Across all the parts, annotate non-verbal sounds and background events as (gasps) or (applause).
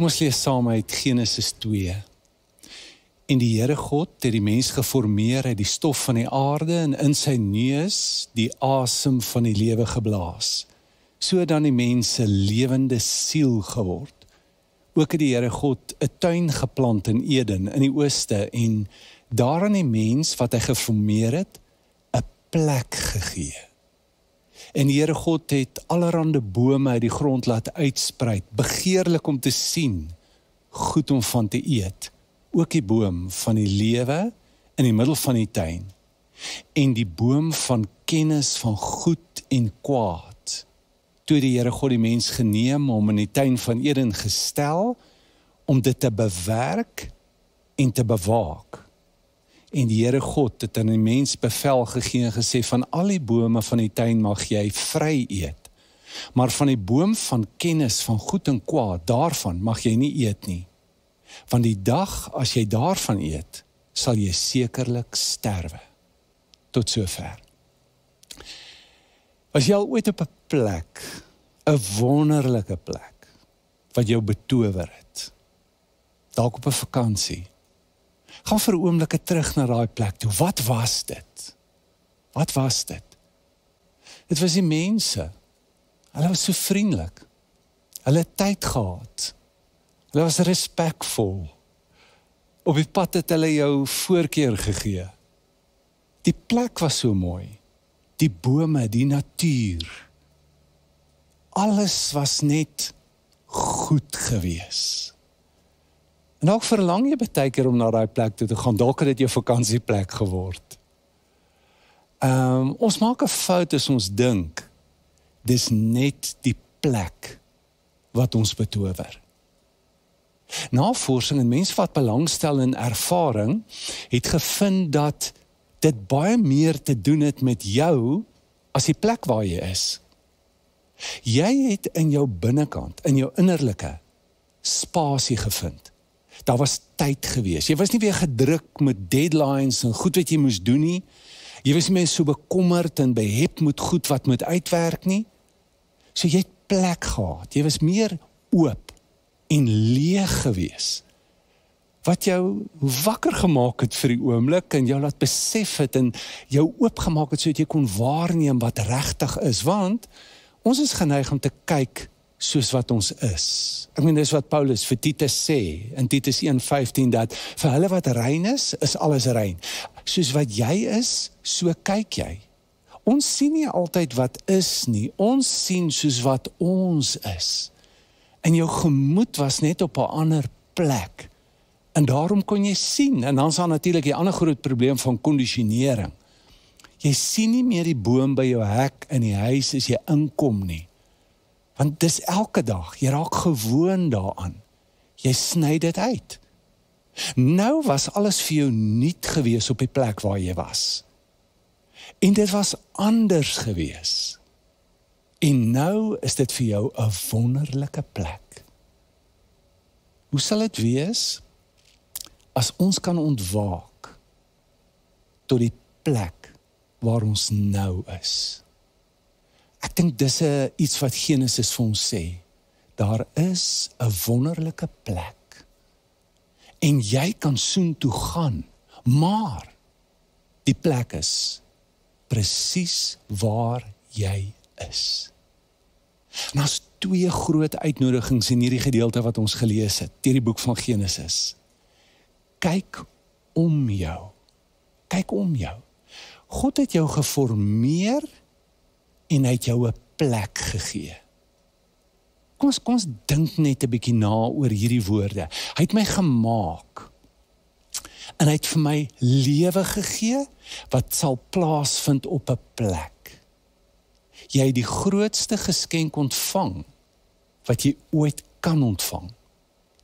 Kom ons lees saam uit Genesis 2. En die Here God het die mens geformeer uit die stof van die aarde en in sy neus die asem van die lewe geblaas. So dan die mens 'n lewende siel geword. Ook het die Here God 'n tuin geplant in Eden in die ooste en daaraan die mens wat hy geformeer het, 'n plek gegee. En die Here God het allerlei bome uit die grond laat uitspruit, begeerlik om te sien, goed om van te eet, ook die boom van die lewe in die middel van die tuin en die boom van kennis van goed en kwaad. Toe die Here God die mens geneem om in die tuin van Eden gestel om dit te bewerk en te bewaak en die Here God het aan die mens bevel gegee en gesê van al die bome van die tuin mag jy vry eet. Maar van die boom van kennis van goed en kwaad, daarvan mag jy nie eet nie. Van die dag as jy daarvan eet, sal jy sekerlik sterwe. Tot sover. As jy al ooit op 'n plek, 'n wonderlike plek wat jou betower het. Dalk op 'n vakansie gaan vir 'n oomblik terug na daai plek toe. Wat was dit? Wat was dit? Dit was die mense. Hulle was so vriendelik. Hulle het tyd gehad. Hulle was respekvol. Op die pad het hulle jou voorkeur gegee. Die plek was so mooi. Die bome, die natuur. Alles was net goed geweest. En dalk verlang jy baie keer om na daai plek toe te gaan. Dalk het dit jou vakansieplek geword. Ehm um, ons maak 'n fout as ons dink dis net die plek wat ons betower. Navorsing en mense wat belangstel in ervaring het gevind dat dit baie meer te doen het met jou as die plek waar jy is. Jy het in jou binnekant, in jou innerlike spasie gevind daar was tyd gewees. Jy was nie weer gedruk met deadlines en goed wat jy moes doen nie. Jy was nie meer so bekommerd en behept met goed wat moet uitwerk nie. So jy het plek gehad. Jy was meer oop en leeg gewees. Wat jou wakker gemaak het vir die oomblik en jou laat besef het en jou oopgemaak het sodat jy kon waarneem wat regtig is, want ons is geneig om te kyk soos wat ons is. Ek meen dis wat Paulus vir Titus sê in Titus 1:15 dat vir hulle wat rein is, is alles rein. Soos wat jy is, so kyk jy. Ons sien nie altyd wat is nie. Ons sien soos wat ons is. En jou gemoed was net op 'n ander plek. En daarom kon jy sien en dan's daar natuurlik die ander groot probleem van kondisionering. Jy sien nie meer die boom by jou hek in die huis as jy inkom nie. Want dis elke dag, jy raak gewoond daaraan. Jy sny dit uit. Nou was alles vir jou nuut gewees op die plek waar jy was. En dit was anders gewees. En nou is dit vir jou 'n wonderlike plek. Hoe sal dit wees as ons kan ontwaak tot die plek waar ons nou is? Ek dink dis 'n iets wat Genesis vir ons sê. Daar is 'n wonderlike plek. En jy kan soontoe gaan, maar die plek is presies waar jy is. Ons twee groot uitnodigings in hierdie gedeelte wat ons gelees het, deur die boek van Genesis. Kyk om jou. Kyk om jou. God het jou geformeer en hy het jou 'n plek gegee. Kom ons kom ons dink net 'n bietjie na oor hierdie woorde. Hy het my gemaak en hy het vir my lewe gegee wat sal plaasvind op 'n plek. Jy het die grootste geskenk ontvang wat jy ooit kan ontvang.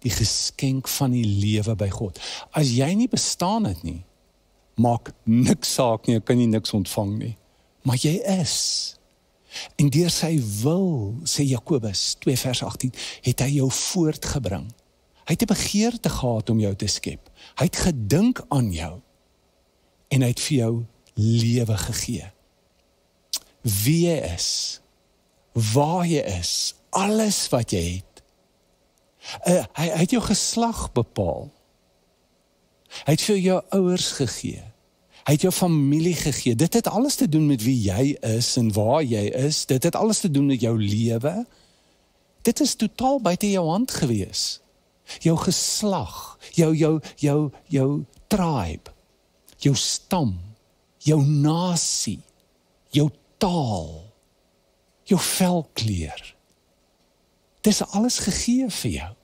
Die geskenk van die lewe by God. As jy nie bestaan het nie, maak niks saak nie, jy kan nie niks ontvang nie. Maar jy is. En deur sy wil, sê Jakobus 2 vers 18, het hy jou voortgebring. Hy het 'n begeerte gehad om jou te skep. Hy het gedink aan jou en hy het vir jou lewe gegee. Wie jy is, waar jy is, alles wat jy het. Uh, hy, hy het jou geslag bepaal. Hy het vir jou ouers gegee. Hy het jou familie gegee. Dit het alles te doen met wie jy is en waar jy is. Dit het alles te doen met jou lewe. Dit is totaal buite jou hand gewees. Jou geslag, jou jou jou jou tribe, jou stam, jou nasie, jou taal, jou velkleur. Dis alles gegee vir jou.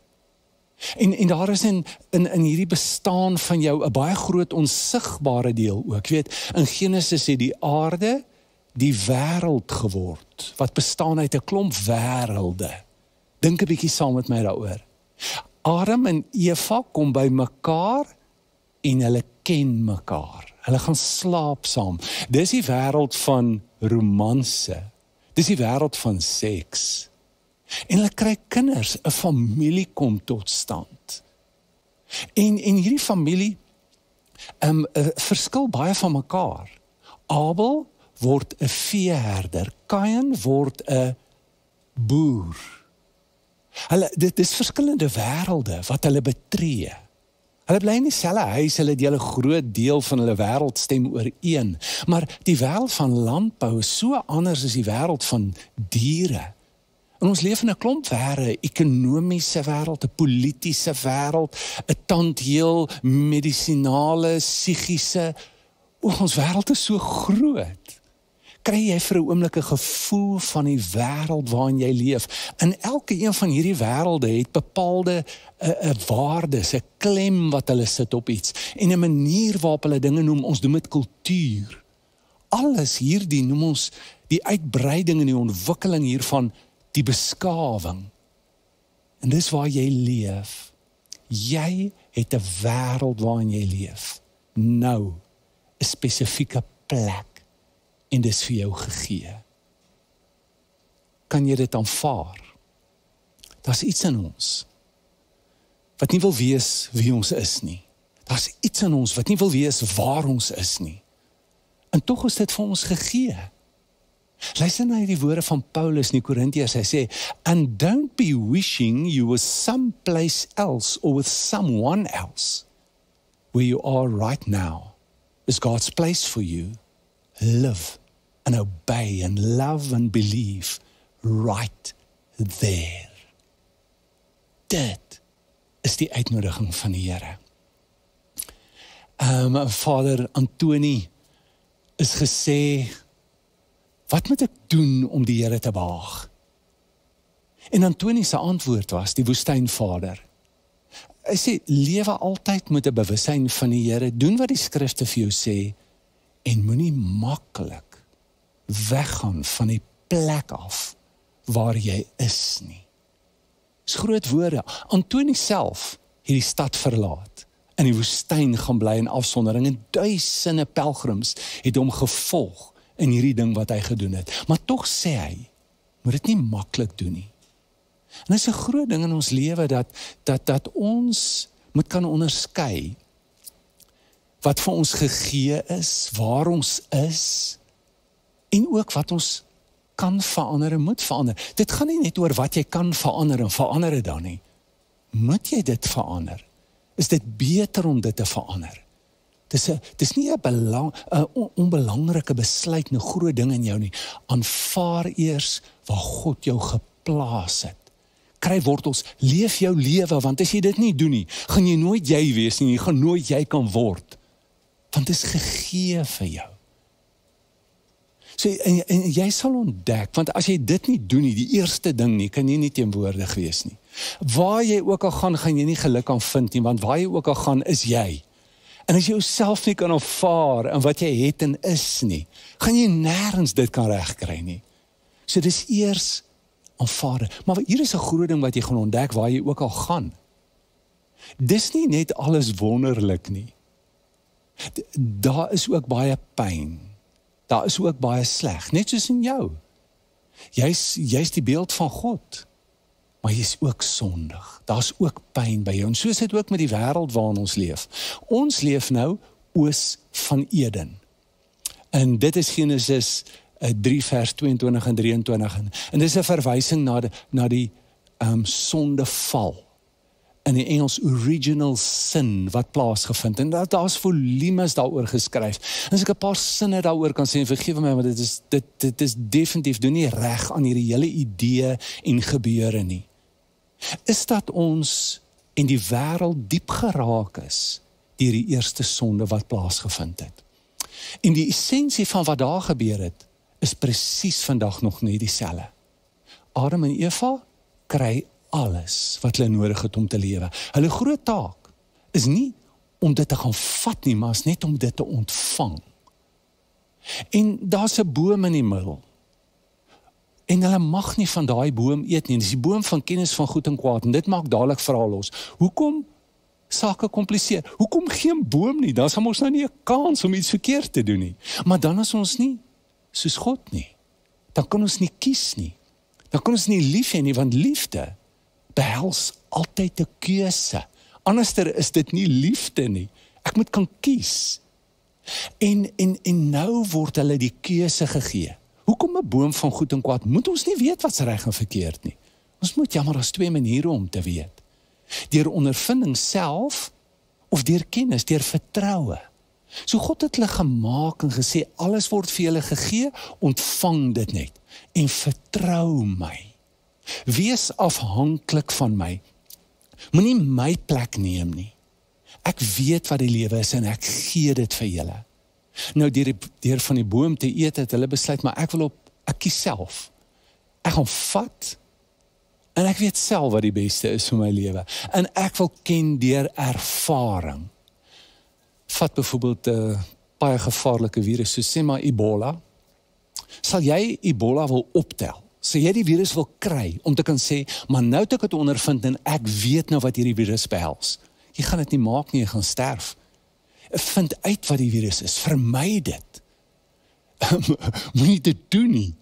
En en daar is in in in hierdie bestaan van jou 'n baie groot onsigbare deel ook. Jy weet, in Genesis sê die aarde die wêreld geword wat bestaan uit 'n klomp wêrelde. Dink 'n bietjie saam met my daaroor. Adam en Eva kom by mekaar en hulle ken mekaar. Hulle gaan slaap saam. Dis die wêreld van romanse. Dis die wêreld van seks. En hulle kry kinders, 'n familie kom tot stand. En en hierdie familie ehm um, verskil baie van mekaar. Abel word 'n veeherder, Kain word 'n boer. Hulle dit is verskillende wêrelde wat hulle betree. Hulle bly in dieselfde huis, hulle deel 'n groot deel van hulle wêreld stem ooreen, maar die wêreld van landbou is so anders as die wêreld van diere. En ons leef in 'n klomp wêre, ekonomiese wêreld, 'n politiese wêreld, 'n tandheel medisinale, psigiese. Ons wêreld is so groot. Kry jy vir 'n oomblik 'n gevoel van die wêreld waarin jy leef? In elke een van hierdie wêrelde het bepaalde 'n eh, 'n eh, waardes, 'n klem wat hulle sit op iets en 'n manier waarop hulle dinge noem. Ons noem dit kultuur. Alles hierdie noem ons die uitbreiding en die ontwikkeling hiervan die beskawing. En dis waar jy leef. Jy het 'n wêreld waarin jy leef. Nou 'n spesifieke plek en dis vir jou gegee. Kan jy dit aanvaar? Daar's iets in ons wat nie wil weet wie ons is nie. Daar's iets in ons wat nie wil weet waar ons is nie. En tog is dit vir ons gegee. Luister na die woorde van Paulus in die Korintiërs. Hy sê, "And don't be wishing you were someplace else or with someone else where you are right now. Is God's place for you? Live and obey and love and believe right there." Dit is die uitnodiging van die Here. Ehm um, Vader Antoni is gesê Wat moet ek doen om die Here te behaag? En Antonie se antwoord was die woestynvader. Hy sê lewe altyd met 'n bewussyn van die Here, doen wat die skrifte vir jou sê en moenie maklik weggaan van die plek af waar jy is nie. Dis groot woorde. Antonie self het die stad verlaat in die woestyn gaan bly in afsondering en duisende pelgrims het hom gevolg in hierdie ding wat hy gedoen het. Maar tog sê hy, moet dit nie maklik doen nie. En dit is 'n groot ding in ons lewe dat dat dat ons moet kan onderskei wat vir ons gegee is, waar ons is en ook wat ons kan verander en moet verander. Dit gaan nie net oor wat jy kan verander en verander dit dan nie. Moet jy dit verander? Is dit beter om dit te verander? dis 'n dis nie 'n belang 'n on, onbelangrike besluit nou groot ding in jou nie. Aanvaar eers waar God jou geplaas het. Kry wortels, leef jou lewe want as jy dit nie doen nie, gaan jy nooit jy wees nie, jy gaan nooit jy kan word. Want dit is gegee vir jou. Sê so, en, en jy sal ontdek want as jy dit nie doen nie, die eerste ding nie, kan jy nie teenwoordig wees nie. Waar jy ook al gaan, gaan jy nie geluk aan vind nie, want waar jy ook al gaan, is jy en as jy jouself nie kan aanvaar in wat jy het en is nie, gaan jy nêrens dit kan regkry nie. So dis eers aanvaar. Maar hier is 'n groot ding wat jy gaan ontdek waar jy ook al gaan. Dis nie net alles wonderlik nie. Daar is ook baie pyn. Daar is ook baie sleg, net soos in jou. Jy's jy's die beeld van God maar jy's ook sondig. Daar's ook pyn by jou en soos dit ook met die wêreld waarin ons leef. Ons leef nou oos van Eden. En dit is Genesis 3 eh, vers 22 en 23 en, en dis 'n verwysing na die, na die ehm um, sondeval in die Engels original sin wat plaasgevind en daar daar's volumes daaroor geskryf. En as ek 'n paar sinne daaroor kan sê en vergewe my maar dit is dit dit is definitief doen nie reg aan hierdie hele idee en gebeure nie is dat ons en die wêreld diep geraak is deur die eerste sonde wat plaasgevind het. En die essensie van wat daar gebeur het, is presies vandag nog net dieselfde. Adam en Eva kry alles wat hulle nodig het om te lewe. Hulle groot taak is nie om dit te gaan vat nie, maar is net om dit te ontvang. En daar's 'n boom in die middel en hulle mag nie van daai boom eet nie. Dis die boom van kennis van goed en kwaad en dit maak dadelik vrae los. Hoekom sake kompliseer? Hoekom geen boom nie? Dan sal ons nou nie 'n kans om iets verkeerd te doen nie. Maar dan as ons nie soos God nie, dan kan ons nie kies nie. Dan kan ons nie lief hê nie want liefde behels altyd 'n keuse. Anderster is dit nie liefde nie. Ek moet kan kies. En en en nou word hulle die keuse gegee 'n boom van goed en kwaad moet ons nie weet wat se reg en verkeerd nie. Ons moet jammer as twee maniere om te weet. Deur ondervinding self of deur kennis, deur vertroue. So God het hulle gemaak en gesê alles word vir julle gegee, ontvang dit net en vertrou my. Wees afhanklik van my. Moenie my plek neem nie. Ek weet wat die lewe is en ek gee dit vir julle. Nou deur deur van die boom te eet het hulle besluit maar ek wil op ek kies self. Ek gaan vat en ek weet self wat die beste is vir my lewe en ek wil ken deur ervaring. Vat byvoorbeeld 'n uh, eh, baie gevaarlike virus so sê maar Ebola. Sal jy Ebola wil optel? Sê jy die virus wil kry om te kan sê, maar nou het ek dit ondervind en ek weet nou wat hierdie virus behels. Jy gaan dit nie maak nie, jy gaan sterf. Vind uit wat die virus is, vermy dit. (laughs) Moenie dit doen nie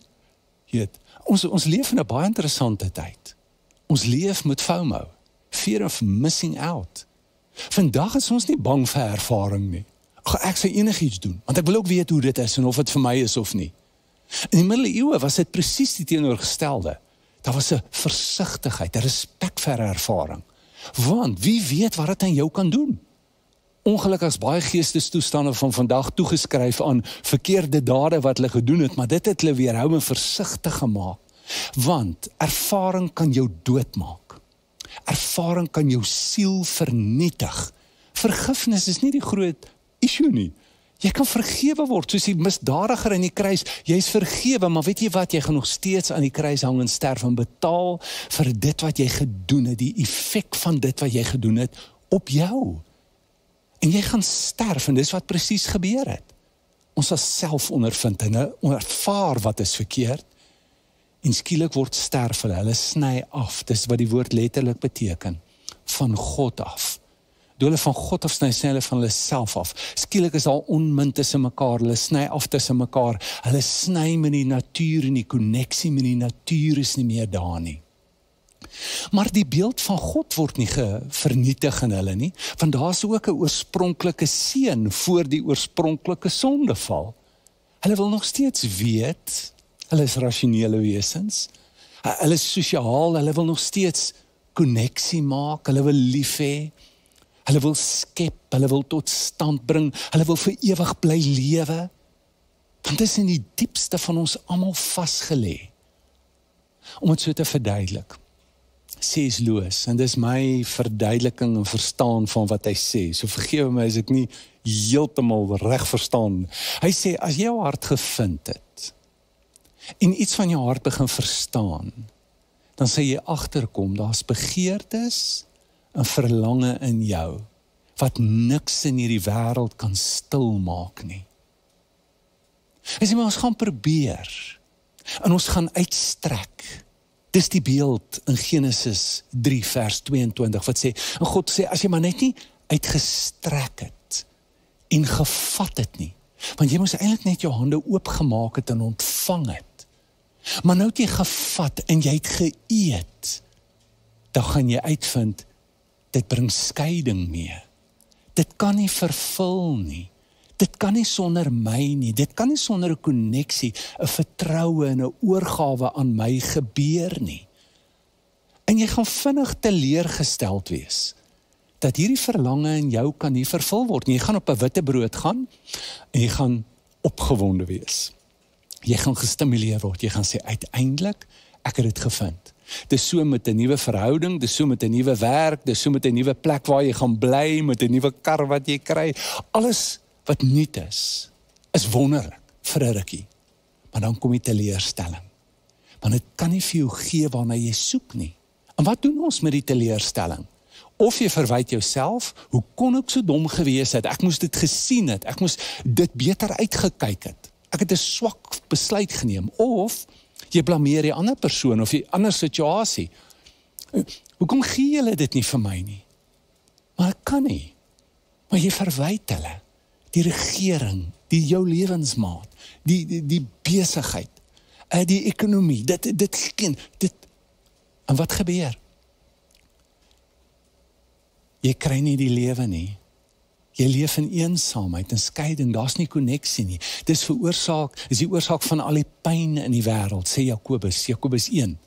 weet ons ons leef in 'n baie interessante tyd. Ons leef met FOMO, fear of missing out. Vandag is ons nie bang vir ervaring nie. Ag ek sal enigiets doen want ek wil ook weet hoe dit is en of dit vir my is of nie. In die middeleeue was dit presies die teenoorgestelde. Daar was 'n versigtigheid, 'n respek vir ervaring. Want wie weet wat dit aan jou kan doen? ongelukkig baie geestestoestande van vandag toegeskryf aan verkeerde dade wat hulle gedoen het, maar dit het hulle weerhou en versigtig gemaak. Want ervaring kan jou doodmaak. Ervaring kan jou siel vernietig. Vergifnis is nie die groot issue nie. Jy kan vergewe word soos die misdadiger in die kruis. Jy's vergewe, maar weet jy wat? Jy gaan nog steeds aan die kruis hang en sterf en betaal vir dit wat jy gedoen het, die effek van dit wat jy gedoen het op jou. En jy gaan sterf en dis wat presies gebeur het. Ons sal self ondervind en ervaar wat is verkeerd. En skielik word sterf hulle, hulle sny af. Dis wat die woord letterlik beteken van God af. Toe hulle van God af sny, sny hulle van hulle self af. Skielik is daar onmin tussen mekaar. Hulle sny af tussen mekaar. Hulle sny met die natuur en die koneksie met die natuur is nie meer daar nie. Maar die beeld van God word nie vernietig in hulle nie, want daar's ook 'n oorspronklike seën voor die oorspronklike sondeval. Hulle wil nog steeds weet, hulle is rasionele wesens. Hulle is sosiaal, hulle wil nog steeds koneksie maak, hulle wil lief hê. Hulle wil skep, hulle wil tot stand bring, hulle wil vir ewig bly lewe. Want dit is in die diepste van ons almal vasgelê. Om dit so te verduidelik sesloos en dis my verduideliking en verstaan van wat hy sê. So vergewe my as ek nie heeltemal reg verstaan. Hy sê as jy jou hart gevind het en iets van jou hart begin verstaan, dan sê jy agterkom daar's begeertes en verlange in jou wat niks in hierdie wêreld kan stilmaak nie. Hy sê maar ons gaan probeer en ons gaan uitstrek. Dis die beeld in Genesis 3 vers 22 wat sê, en God sê as jy maar net nie uitgestrek het en gevat het nie, want jy moes eintlik net jou hande oopgemaak het en ontvang het. Maar nou het jy gevat en jy het geëet, dan gaan jy uitvind dit bring skeiding mee. Dit kan nie vervul nie dit kan nie sonder my nie. Dit kan nie sonder 'n koneksie, 'n vertroue en 'n oorgawe aan my gebeur nie. En jy gaan vinnig teleurgestel wees dat hierdie verlange in jou kan nie vervul word nie. Jy gaan op 'n witte brood gaan en jy gaan opgewonde wees. Jy gaan gestimuleer word. Jy gaan sê uiteindelik ek het dit gevind. Dis so met 'n nuwe verhouding, dis so met 'n nuwe werk, dis so met 'n nuwe plek waar jy gaan bly, met 'n nuwe kar wat jy kry. Alles wat nuut is, is wonderlik vir 'n rukkie. Maar dan kom die teleurstelling. Want dit kan nie vir jou gee waarna jy soek nie. En wat doen ons met die teleurstelling? Of jy verwyd jouself, hoe kon ek so dom gewees het? Ek moes dit gesien het. Ek moes dit beter uitgekyk het. Ek het 'n swak besluit geneem of jy blameer die ander persoon of 'n ander situasie. Hoekom gee julle dit nie vir my nie? Maar ek kan nie. Maar jy verwyd hulle die regering, die jou lewensmaat, die die die besigheid, uh, die ekonomie, dit dit skien, dit en wat gebeur? Jy kry nie die lewe nie. Jy leef in eensaamheid en skeiding, daar's nie koneksie nie. Dis veroorsaak, is die oorsaak van al die pyn in die wêreld, sê Jakobus, Jakobus 1. Uh,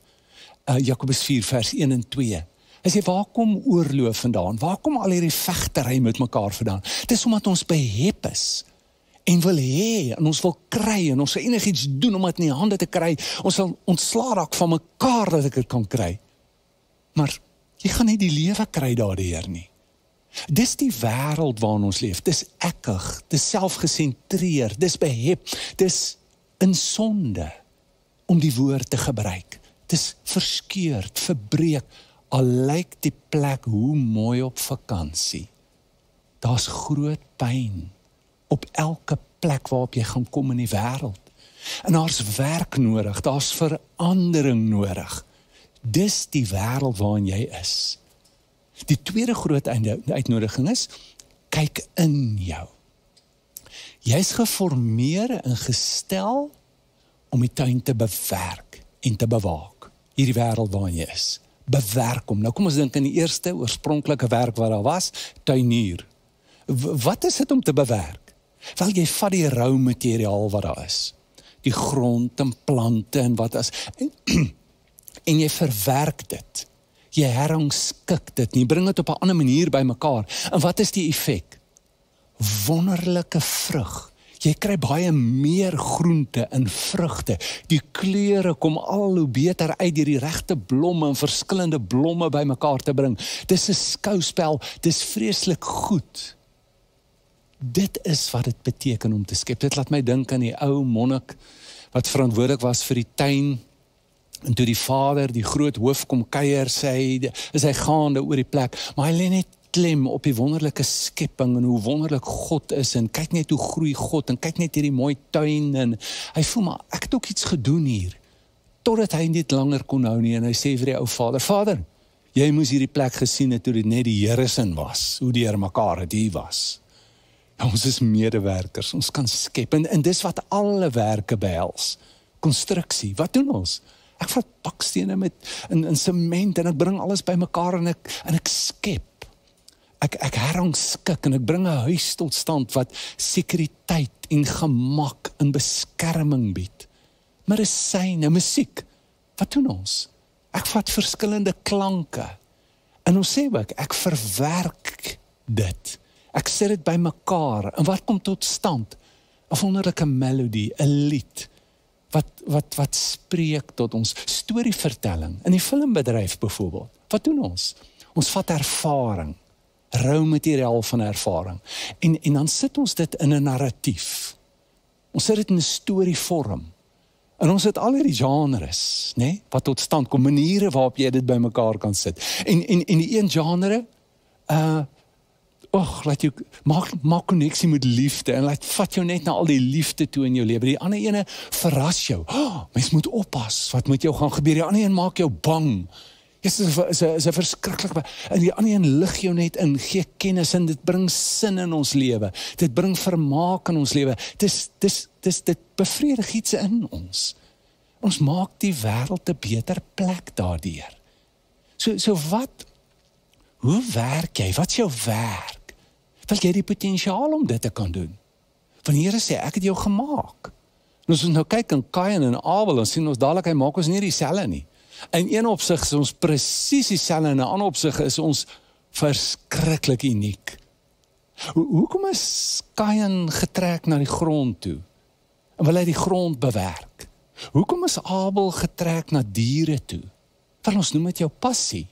eh, Jakobus 4 vers 1 en 2. Hy sê waar kom oorloof vandaan? Waar kom al hierdie vegtery met mekaar vandaan? Dis omdat ons behep is en wil hê en ons wil kry en ons wil enigiets doen om dit in die hande te kry. Ons wil ontslaa raak van mekaar dat ek dit kan kry. Maar jy gaan nie die lewe kry daardeur nie. Dis die wêreld waarin ons leef. Dis ekkig, dis selfgesentreer, dis behep, dis in sonde om die woord te gebruik. Dis verskeurd, verbreek Al lyk die plek hoe mooi op vakansie. Daar's groot pyn op elke plek waarop jy gaan kom in die wêreld. En daar's werk nodig, daar's verandering nodig. Dis die wêreld waarin jy is. Die tweede groot uitnodiging is kyk in jou. Jy's geformeer en gestel om die tuin te bewerk en te bewaak. Hierdie wêreld waarin jy is bewerk hom. Nou kom ons dink aan die eerste oorspronklike werk wat daar was, tuinier. Wat is dit om te bewerk? Wel jy vat die rou materiaal wat daar is. Die grond en plante en wat as en, (clears throat) en jy verwerk dit. Jy herrangskik dit, jy bring dit op 'n ander manier bymekaar. En wat is die effek? Wonderlike vrug jy kry baie meer groente en vrugte. Die kleure kom al hoe beter uit deur die regte blomme en verskillende blomme bymekaar te bring. Dis 'n skouspel, dis vreeslik goed. Dit is wat dit beteken om te skep. Dit laat my dink aan die ou monnik wat verantwoordelik was vir die tuin. En toe die vader, die groot hoof kom kuier, sê hy, is hy gaande oor die plek, maar hy lê net klem op die wonderlike skepping en hoe wonderlik God is en kyk net hoe groei God en kyk net hierdie mooi tuin en hy voel maar ek het ook iets gedoen hier totdat hy dit langer kon hou nie en hy sê vir die ou vader vader jy moes hierdie plek gesien het toe dit net die Here se in was hoe die Here mekaar het hier was nou, ons is medewerkers ons kan skep en, en dis wat alle werke behels konstruksie wat doen ons ek vat bakstene met in in sement en ek bring alles bymekaar en ek en ek skep ek ek herrangskik en ek bring 'n huis tot stand wat sekuriteit en gemak en beskerming bied. Maar is syne musiek. Wat doen ons? Ek vat verskillende klanke en ons sê ek, ek verwerk dit. Ek sit dit bymekaar en wat kom tot stand? 'n wonderlike melodie, 'n lied wat wat wat spreek tot ons storievertelling in die filmbedryf byvoorbeeld. Wat doen ons? Ons vat ervaring rou materiaal van ervaring. En en dan sit ons dit in 'n narratief. Ons sit dit in 'n storievorm. En ons het al hierdie genres, né, nee, wat tot stand kom, maniere waarop jy dit bymekaar kan sit. En en en die een genre uh Och, laat jou maak maak koneksie met liefde en laat vat jou net na al die liefde toe in jou lewe. Die ander ene verras jou. Oh, (gasps) mens moet oppas wat met jou gaan gebeur. Die ander een maak jou bang. Jesus is 'n is 'n is 'n verskriklik in die ander een lig jou net in gee kennis en dit bring sin in ons lewe. Dit bring vermaak in ons lewe. Dis dis dis dit bevredig iets in ons. Ons maak die wêreld 'n beter plek daardeur. So so wat hoe werk jy? Wat is jou werk? Wil jy die potensiaal om dit te kan doen? Want die Here sê ek het jou gemaak. En ons moet nou kyk in Kain en Abel en sien ons dadelik hy maak ons nie dieselfde nie. In een opsig is ons presies dieselfde en in 'n ander opsig is ons verskriklik uniek. Hoe hoekom is Kain getrek na die grond toe? En wil hy die grond bewerk? Hoekom is Abel getrek na diere toe? Want ons noem dit jou passie.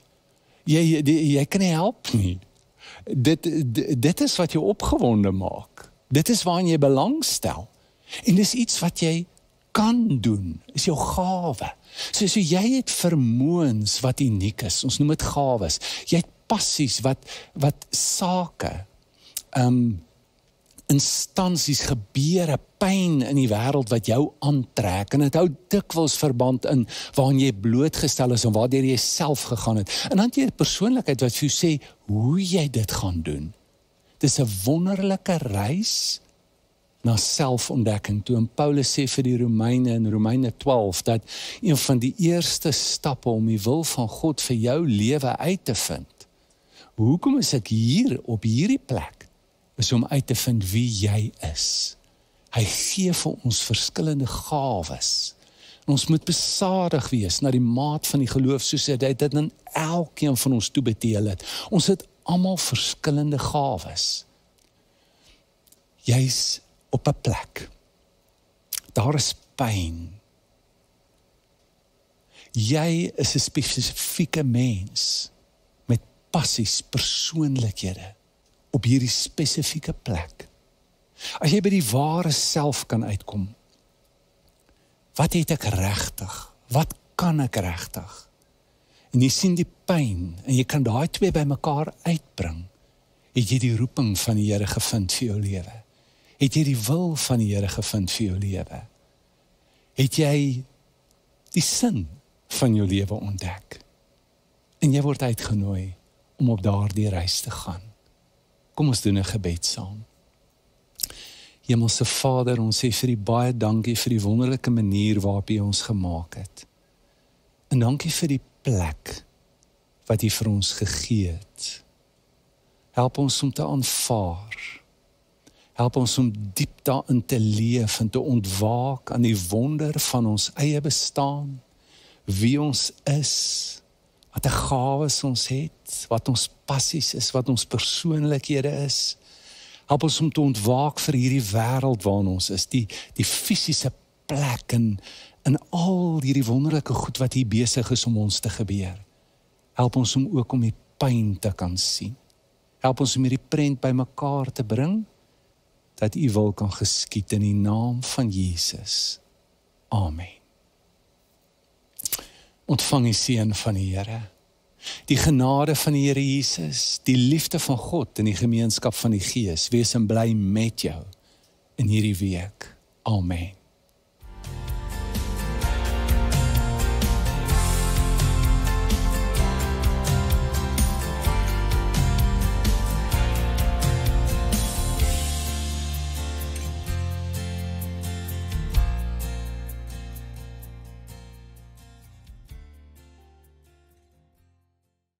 Jy die, jy kan nie help nie. Dit, dit dit is wat jou opgewonde maak. Dit is waarna jy belangstel. En dis iets wat jy kan doen. Is jou gawe. So so jy het vermoëns wat uniek is. Ons noem dit gawes. Jy het passies wat wat sake um ehm, instansies gebeure pyn in die wêreld wat jou aantrek en dit hou dikwels verband in waaraan jy blootgestel is en waartoe jy self gegaan het. En dan jy 'n persoonlikheid wat vir jou sê hoe jy dit gaan doen. Dis 'n wonderlike reis na selfontdekking toe en Paulus sê vir die Romeine in Romeine 12 dat een van die eerste stappe om die wil van God vir jou lewe uit te vind. Hoekom is ek hier op hierdie plek? Is om uit te vind wie jy is. Hy gee vir ons verskillende gawes. Ons moet besadig wees na die maat van die geloof soos hy dit aan elkeen van ons toebeteel het. Ons het almal verskillende gawes. Jy's op 'n plek. Daar is pyn. Jy is 'n spesifieke mens met passies, persoonlikhede op hierdie spesifieke plek. As jy by die ware self kan uitkom. Wat het ek regtig? Wat kan ek regtig? En jy sien die pyn en jy kan daai twee bymekaar uitbring. Het jy die roeping van die Here gevind vir jou lewe? Het jy die wil van die Here gevind vir jou lewe? Het jy die sin van jou lewe ontdek? En jy word uitgenooi om op daardie reis te gaan. Kom ons doen 'n gebed saam. Hemelse Vader, ons sê vir U baie dankie vir die wonderlike manier waarop U ons gemaak het. En dankie vir die plek wat U vir ons gegee het. Help ons om te aanvaar. Help ons om diep daarin te leef en te ontwaak aan die wonder van ons eie bestaan, wie ons is, wat 'n gawes ons het, wat ons passies is, wat ons persoonlikhede is. Help ons om te ontwaak vir hierdie wêreld waarin ons is, die die fisiese plek en en al hierdie wonderlike goed wat hier besig is om ons te gebeur. Help ons om ook om die pyn te kan sien. Help ons om hierdie prent bymekaar te bring dat u wil kan geskied in die naam van Jesus. Amen. Ontvang die seën van die Here. Die genade van die Here Jesus, die liefde van God en die gemeenskap van die Gees wees en bly met jou in hierdie week. Amen.